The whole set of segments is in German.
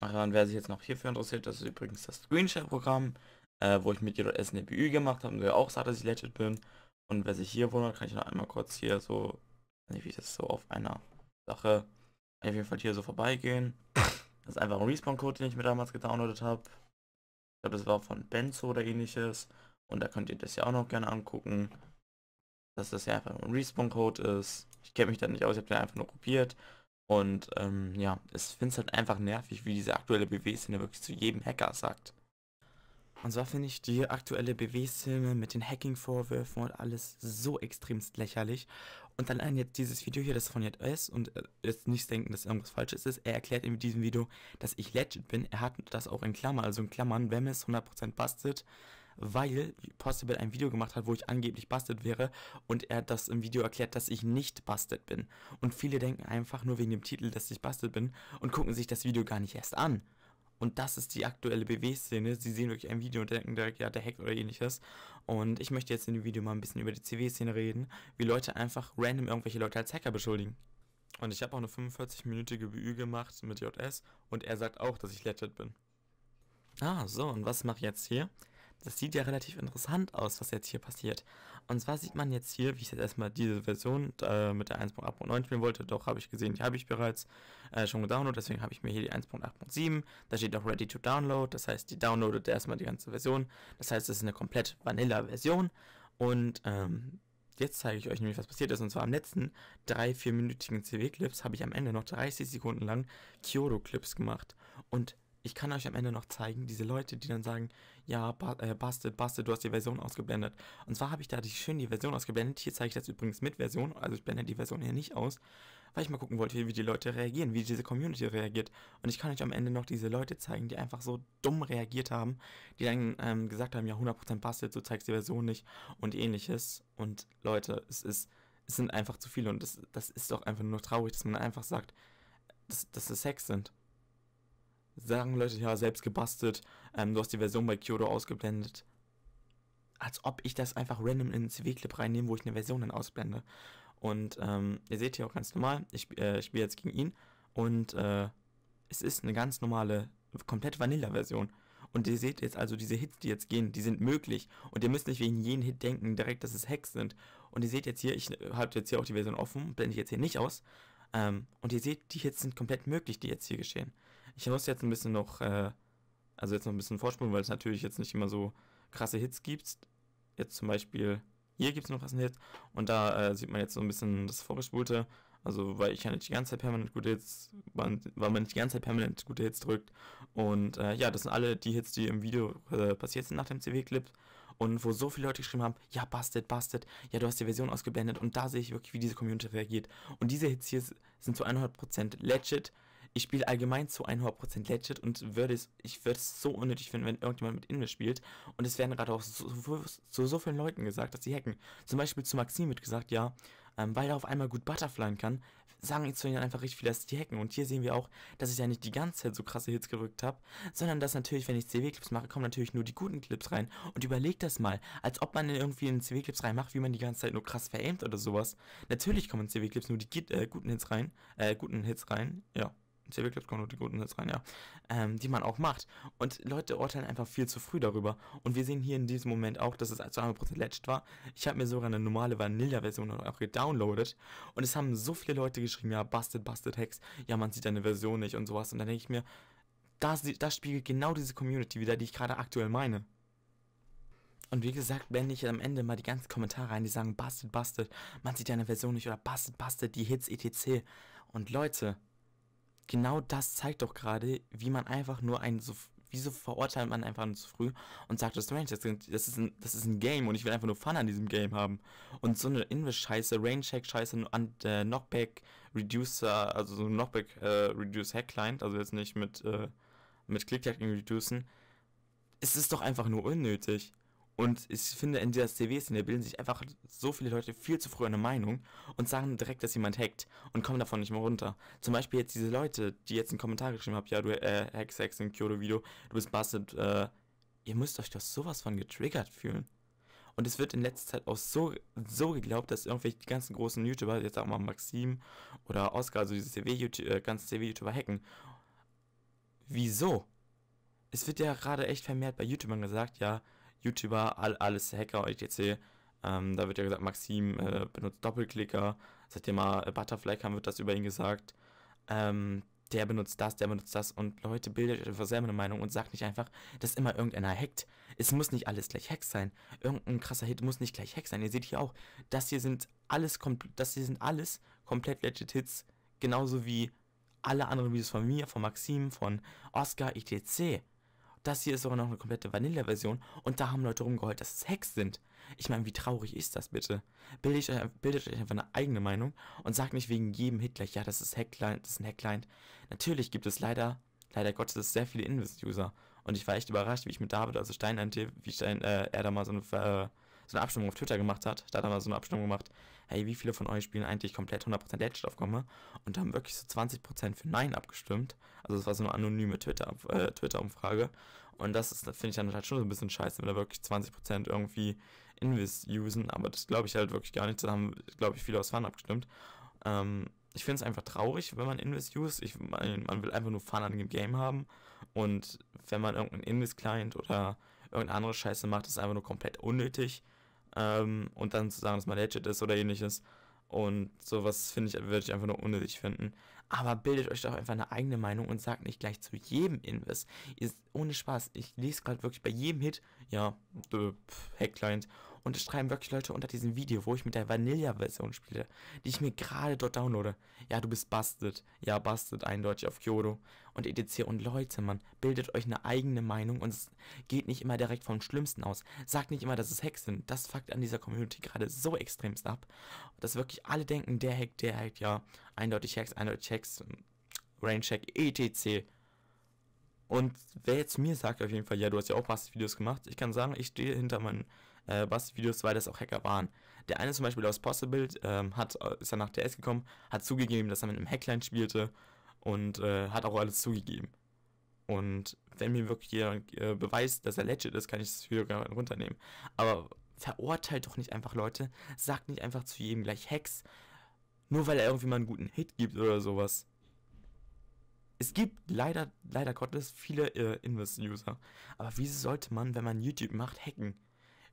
Daran, wer sich jetzt noch hierfür interessiert, das ist übrigens das Screenshare-Programm, äh, wo ich mit JS eine gemacht habe und der auch sagt, dass ich legit bin. Und wer sich hier wundert, kann ich noch einmal kurz hier so, nicht wie ich das so auf einer Sache, auf jeden Fall hier so vorbeigehen. Das ist einfach ein Respawn-Code, den ich mir damals gedownloadet habe. Ich glaube, das war von Benzo oder ähnliches. Und da könnt ihr das ja auch noch gerne angucken. Dass das ja einfach ein Respawn-Code ist. Ich kenne mich da nicht aus, ich habe den einfach nur kopiert. Und ähm, ja, ich finde es halt einfach nervig, wie diese aktuelle BW-Szene wirklich zu jedem Hacker sagt. Und zwar finde ich die aktuelle BW-Szene mit den Hacking-Vorwürfen und alles so extremst lächerlich. Und dann an jetzt dieses Video hier, das von JS und äh, jetzt nicht denken, dass irgendwas Falsches ist. Er erklärt in diesem Video, dass ich legit bin. Er hat das auch in Klammern, also in Klammern, wenn es 100% bastet, weil Possible ein Video gemacht hat, wo ich angeblich bastet wäre und er hat das im Video erklärt, dass ich nicht bastet bin. Und viele denken einfach nur wegen dem Titel, dass ich bastet bin und gucken sich das Video gar nicht erst an. Und das ist die aktuelle BW-Szene. Sie sehen wirklich ein Video und denken direkt, ja, der Hack oder ähnliches. Und ich möchte jetzt in dem Video mal ein bisschen über die CW-Szene reden, wie Leute einfach random irgendwelche Leute als Hacker beschuldigen. Und ich habe auch eine 45-minütige BÜ gemacht mit JS und er sagt auch, dass ich lettet bin. Ah, so, und was mache ich jetzt hier? das sieht ja relativ interessant aus, was jetzt hier passiert. Und zwar sieht man jetzt hier, wie ich jetzt erstmal diese Version äh, mit der 1.8.9 spielen wollte. Doch, habe ich gesehen, die habe ich bereits äh, schon gedownloadet. Deswegen habe ich mir hier die 1.8.7. Da steht auch Ready to Download. Das heißt, die downloadet erstmal die ganze Version. Das heißt, es ist eine komplett Vanilla-Version. Und ähm, jetzt zeige ich euch nämlich, was passiert ist. Und zwar am letzten 3-4-minütigen CW-Clips habe ich am Ende noch 30 Sekunden lang Kyoto-Clips gemacht. Und ich kann euch am Ende noch zeigen, diese Leute, die dann sagen, ja, ba äh, Bastet, Bastet, du hast die Version ausgeblendet. Und zwar habe ich da die, schön die Version ausgeblendet. Hier zeige ich das übrigens mit Version, also ich blende die Version hier nicht aus, weil ich mal gucken wollte, wie die Leute reagieren, wie diese Community reagiert. Und ich kann euch am Ende noch diese Leute zeigen, die einfach so dumm reagiert haben, die dann ähm, gesagt haben, ja, 100% Bastet, du zeigst die Version nicht und ähnliches. Und Leute, es ist, es sind einfach zu viele und das, das ist doch einfach nur traurig, dass man einfach sagt, dass, dass es Sex sind sagen Leute, ja, selbst gebastelt, ähm, du hast die Version bei Kyoto ausgeblendet. Als ob ich das einfach random in ins cv clip reinnehme, wo ich eine Version dann ausblende. Und ähm, ihr seht hier auch ganz normal, ich äh, spiele jetzt gegen ihn und äh, es ist eine ganz normale, komplett Vanilla-Version. Und ihr seht jetzt also diese Hits, die jetzt gehen, die sind möglich. Und ihr müsst nicht wegen jedem Hit denken, direkt, dass es Hacks sind. Und ihr seht jetzt hier, ich äh, halte jetzt hier auch die Version offen, blende ich jetzt hier nicht aus. Ähm, und ihr seht, die Hits sind komplett möglich, die jetzt hier geschehen. Ich muss jetzt ein bisschen noch, äh, also jetzt noch ein bisschen vorspulen, weil es natürlich jetzt nicht immer so krasse Hits gibt. Jetzt zum Beispiel, hier gibt es noch krasse Hits. und da äh, sieht man jetzt so ein bisschen das Vorgespulte. Also, weil ich ja nicht die ganze Zeit permanent gute Hits, weil man nicht die ganze Zeit permanent gute Hits drückt. Und äh, ja, das sind alle die Hits, die im Video äh, passiert sind nach dem CW-Clip. Und wo so viele Leute geschrieben haben, ja, bastet, bastet, ja, du hast die Version ausgeblendet. Und da sehe ich wirklich, wie diese Community reagiert. Und diese Hits hier sind zu 100% legit ich spiele allgemein zu 100% legit und würde es, ich würde es so unnötig finden, wenn irgendjemand mit Invis spielt. Und es werden gerade auch so, so, so, so vielen Leuten gesagt, dass sie hacken. Zum Beispiel zu Maxim wird gesagt, ja, ähm, weil er auf einmal gut Butterflyen kann, sagen jetzt zu ihnen einfach richtig viel, dass die hacken. Und hier sehen wir auch, dass ich ja nicht die ganze Zeit so krasse Hits gewirkt habe, sondern dass natürlich, wenn ich CW-Clips mache, kommen natürlich nur die guten Clips rein. Und überlegt das mal, als ob man irgendwie in CW-Clips reinmacht, wie man die ganze Zeit nur krass veraimt oder sowas. Natürlich kommen in CW-Clips nur die äh, guten Hits rein, äh, guten Hits rein, ja. CW Clips kommen nur die guten Hits rein, ja. Ähm, die man auch macht. Und Leute urteilen einfach viel zu früh darüber. Und wir sehen hier in diesem Moment auch, dass es zu 100% letzt war. Ich habe mir sogar eine normale Vanilla-Version auch gedownloadet. Und es haben so viele Leute geschrieben, ja, busted, busted Hex. Ja, man sieht deine Version nicht und sowas. Und dann denke ich mir, das, das spiegelt genau diese Community wieder, die ich gerade aktuell meine. Und wie gesagt, wenn ich am Ende mal die ganzen Kommentare ein, die sagen, bastet, bastet, man sieht deine Version nicht oder bastet, bastet, die Hits etc. Und Leute, genau das zeigt doch gerade, wie man einfach nur einen so wieso verurteilt man einfach nur zu früh und sagt, das Range, das ist, ein, das ist ein Game und ich will einfach nur Fun an diesem Game haben. Und so eine Invis-Scheiße, Range-Hack-Scheiße, an der äh, Knockback-Reducer, also so ein Knockback-Reduce-Hack-Client, also jetzt nicht mit, äh, mit Click-Hacking-Reducen, es ist doch einfach nur unnötig. Und ich finde, in dieser CW-Szene bilden sich einfach so viele Leute viel zu früh eine Meinung und sagen direkt, dass jemand hackt und kommen davon nicht mehr runter. Zum Beispiel jetzt diese Leute, die jetzt einen Kommentar geschrieben haben, ja, du äh, hackst, hackst in Kyoto-Video, du bist Bastard, äh, ihr müsst euch doch sowas von getriggert fühlen. Und es wird in letzter Zeit auch so, so geglaubt, dass irgendwelche die ganzen großen YouTuber, jetzt auch mal Maxim oder Oscar, also diese CW-YouTuber, äh, ganzen CW-YouTuber hacken. Wieso? Es wird ja gerade echt vermehrt bei YouTubern gesagt, ja, YouTuber, all, alles Hacker etc. Ähm, da wird ja gesagt, Maxim äh, benutzt Doppelklicker. Seitdem dem mal äh, Butterfly kam, wird das über ihn gesagt. Ähm, der benutzt das, der benutzt das. Und Leute, bildet euch einfach selber eine Meinung und sagt nicht einfach, dass immer irgendeiner hackt. Es muss nicht alles gleich Hack sein. Irgendein krasser Hit muss nicht gleich Hack sein. Ihr seht hier auch, das hier sind alles, das hier sind alles komplett legit Hits. Genauso wie alle anderen Videos von mir, von Maxim, von Oscar, etc. Das hier ist aber noch eine komplette Vanilla-Version und da haben Leute rumgeheult, dass es Hacks sind. Ich meine, wie traurig ist das bitte? Bildet euch, bildet euch einfach eine eigene Meinung und sagt nicht wegen jedem Hitler, ja, das ist Hackline, das ist ein Hackline. Natürlich gibt es leider, leider Gottes, sehr viele Invest-User. Und ich war echt überrascht, wie ich mit David, also Stein, wie Stein, äh, er da mal so eine äh, so eine Abstimmung auf Twitter gemacht hat. Da hat er mal so eine Abstimmung gemacht, hey, wie viele von euch spielen eigentlich komplett 100% Legend of Comma? Und da haben wirklich so 20% für Nein abgestimmt. Also es war so eine anonyme äh, oh. Twitter-Umfrage. Äh, Twitter und das ist, finde ich dann halt schon so ein bisschen scheiße, wenn da wirklich 20% irgendwie Invis usen, aber das glaube ich halt wirklich gar nicht. Da haben, glaube ich, viele aus Fun abgestimmt. Ähm, ich finde es einfach traurig, wenn man Invis use. Ich, man, man, will einfach nur Fun an dem Game haben. Und wenn man irgendeinen Invis-Client oder irgendeine andere Scheiße macht, ist es einfach nur komplett unnötig ähm, und dann zu sagen, dass man legit ist oder ähnliches. Und sowas finde ich, würde ich einfach nur unnötig finden. Aber bildet euch doch einfach eine eigene Meinung und sagt nicht gleich zu jedem Invest. Ihr, ohne Spaß, ich lese gerade wirklich bei jedem Hit, ja, äh, Hack-Client und es schreiben wirklich Leute unter diesem Video, wo ich mit der Vanilla-Version spiele, die ich mir gerade dort downloade. Ja, du bist bastet. Ja, bastet eindeutig auf Kyoto. Und etc. Und Leute, man, bildet euch eine eigene Meinung und es geht nicht immer direkt vom Schlimmsten aus. Sagt nicht immer, dass es Hacks sind. Das fuckt an dieser Community gerade so extremst ab, dass wirklich alle denken, der Hack, der Hack, ja, eindeutig Hacks, eindeutig Hacks, Range-Hack, etc. Und wer jetzt mir sagt auf jeden Fall, ja, du hast ja auch Bass-Videos gemacht, ich kann sagen, ich stehe hinter meinen äh, Buzzfeed-Videos, weil das auch Hacker waren. Der eine zum Beispiel aus Possible ähm, hat, äh, ist dann nach DS gekommen, hat zugegeben, dass er mit einem Hackline spielte und äh, hat auch alles zugegeben. Und wenn mir wirklich jemand äh, beweist, dass er legit ist, kann ich das Video gerne runternehmen. Aber verurteilt doch nicht einfach Leute, sagt nicht einfach zu jedem gleich Hacks, nur weil er irgendwie mal einen guten Hit gibt oder sowas es gibt leider, leider Gottes viele äh, Invest-User. Aber wieso sollte man, wenn man YouTube macht, hacken?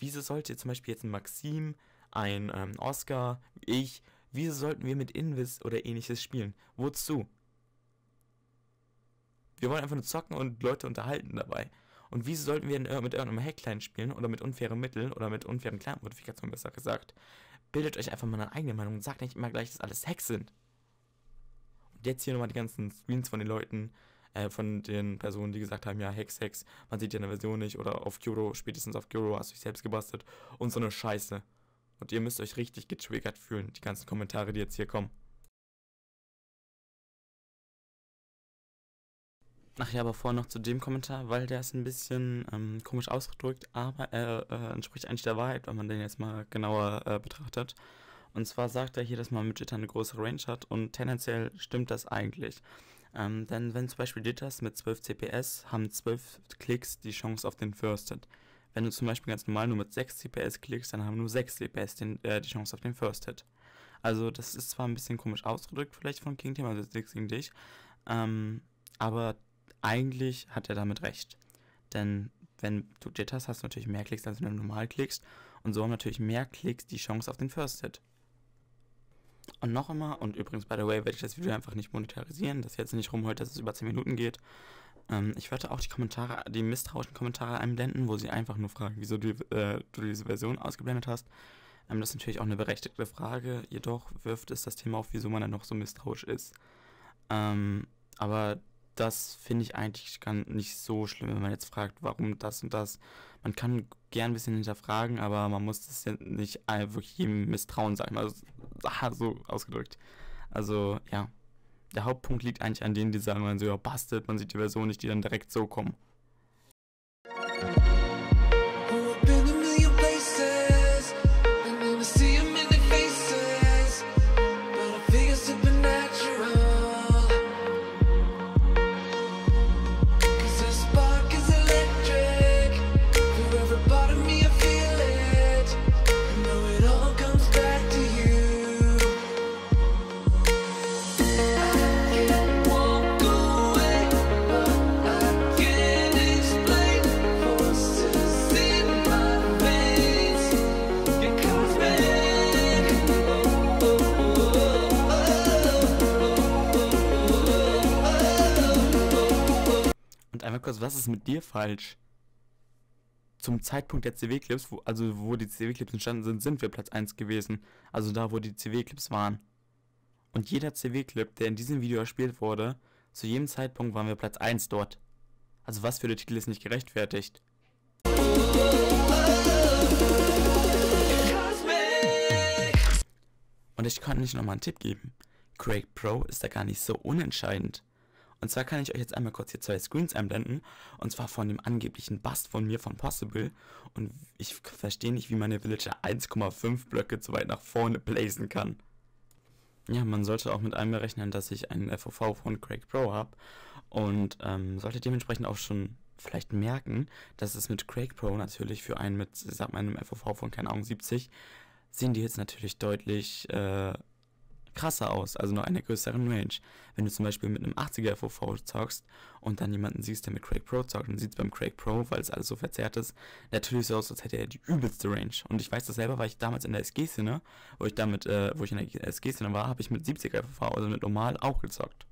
Wieso sollte zum Beispiel jetzt ein Maxim, ein ähm, Oscar, ich, wieso sollten wir mit Invis oder ähnliches spielen? Wozu? Wir wollen einfach nur zocken und Leute unterhalten dabei. Und wieso sollten wir mit irgendeinem Hackline spielen oder mit unfairen Mitteln oder mit unfairen Kleinmodifikationen, besser gesagt? Bildet euch einfach mal eine eigene Meinung und sagt nicht immer gleich, dass alles Hacks sind. Und jetzt hier nochmal die ganzen Screens von den Leuten, äh, von den Personen, die gesagt haben, ja, Hex, Hex, man sieht ja eine Version nicht oder auf Kyoro, spätestens auf Kyoro hast du dich selbst gebastelt und so eine Scheiße. Und ihr müsst euch richtig getriggert fühlen, die ganzen Kommentare, die jetzt hier kommen. Ach ja, aber vorher noch zu dem Kommentar, weil der ist ein bisschen ähm, komisch ausgedrückt, aber er äh, äh, entspricht eigentlich der Wahrheit, wenn man den jetzt mal genauer äh, betrachtet. Und zwar sagt er hier, dass man mit Jitter eine große Range hat und tendenziell stimmt das eigentlich. Ähm, denn wenn zum Beispiel Jitters mit 12 CPS haben 12 Klicks die Chance auf den Firsted. Wenn du zum Beispiel ganz normal nur mit 6 CPS klickst, dann haben nur 6 CPS den, äh, die Chance auf den First Hit. Also das ist zwar ein bisschen komisch ausgedrückt vielleicht von King Team, also jetzt nichts gegen dich, ähm, aber eigentlich hat er damit recht. Denn wenn du Jitters hast, hast du natürlich mehr Klicks, als wenn du normal klickst. Und so haben natürlich mehr Klicks die Chance auf den First Hit. Und noch immer, und übrigens, by the way, werde ich das Video einfach nicht monetarisieren, dass jetzt nicht rumholt, dass es über 10 Minuten geht. Ähm, ich werde auch die Kommentare, die misstrauischen Kommentare einblenden, wo sie einfach nur fragen, wieso du, äh, du diese Version ausgeblendet hast. Ähm, das ist natürlich auch eine berechtigte Frage, jedoch wirft es das Thema auf, wieso man dann noch so misstrauisch ist. Ähm, aber das finde ich eigentlich gar nicht so schlimm, wenn man jetzt fragt, warum das und das. Man kann gern ein bisschen hinterfragen, aber man muss das ja nicht wirklich jedem misstrauen, sag ich mal also, ah, so ausgedrückt. Also ja, der Hauptpunkt liegt eigentlich an denen, die sagen, man so, ja, bastelt, man sieht die Version nicht, die dann direkt so kommen. ist mit dir falsch? Zum Zeitpunkt der CW-Clips, also wo die CW-Clips entstanden sind, sind wir Platz 1 gewesen. Also da, wo die CW-Clips waren. Und jeder CW-Clip, der in diesem Video erspielt wurde, zu jedem Zeitpunkt waren wir Platz 1 dort. Also was für der Titel ist nicht gerechtfertigt. Und ich kann nicht nochmal einen Tipp geben. Craig Pro ist da gar nicht so unentscheidend. Und zwar kann ich euch jetzt einmal kurz hier zwei Screens einblenden. Und zwar von dem angeblichen Bust von mir von Possible. Und ich verstehe nicht, wie meine Villager 1,5 Blöcke zu weit nach vorne blazen kann. Ja, man sollte auch mit einberechnen, dass ich einen FOV von Craig Pro habe. Und ähm, sollte dementsprechend auch schon vielleicht merken, dass es mit Craig Pro natürlich für einen mit, sag mal, einem FOV von, keine Augen, 70, sehen die jetzt natürlich deutlich... Äh, krasser aus, also nur einer größeren Range. Wenn du zum Beispiel mit einem 80er FOV zockst und dann jemanden siehst, der mit Craig Pro zockt, dann sieht es beim Craig Pro, weil es alles so verzerrt ist, natürlich so aus, als hätte er die übelste Range. Und ich weiß das selber, weil ich damals in der SG-Szene, wo ich damit, äh, wo ich in der SG-Szene war, habe ich mit 70er FOV, also mit normal, auch gezockt.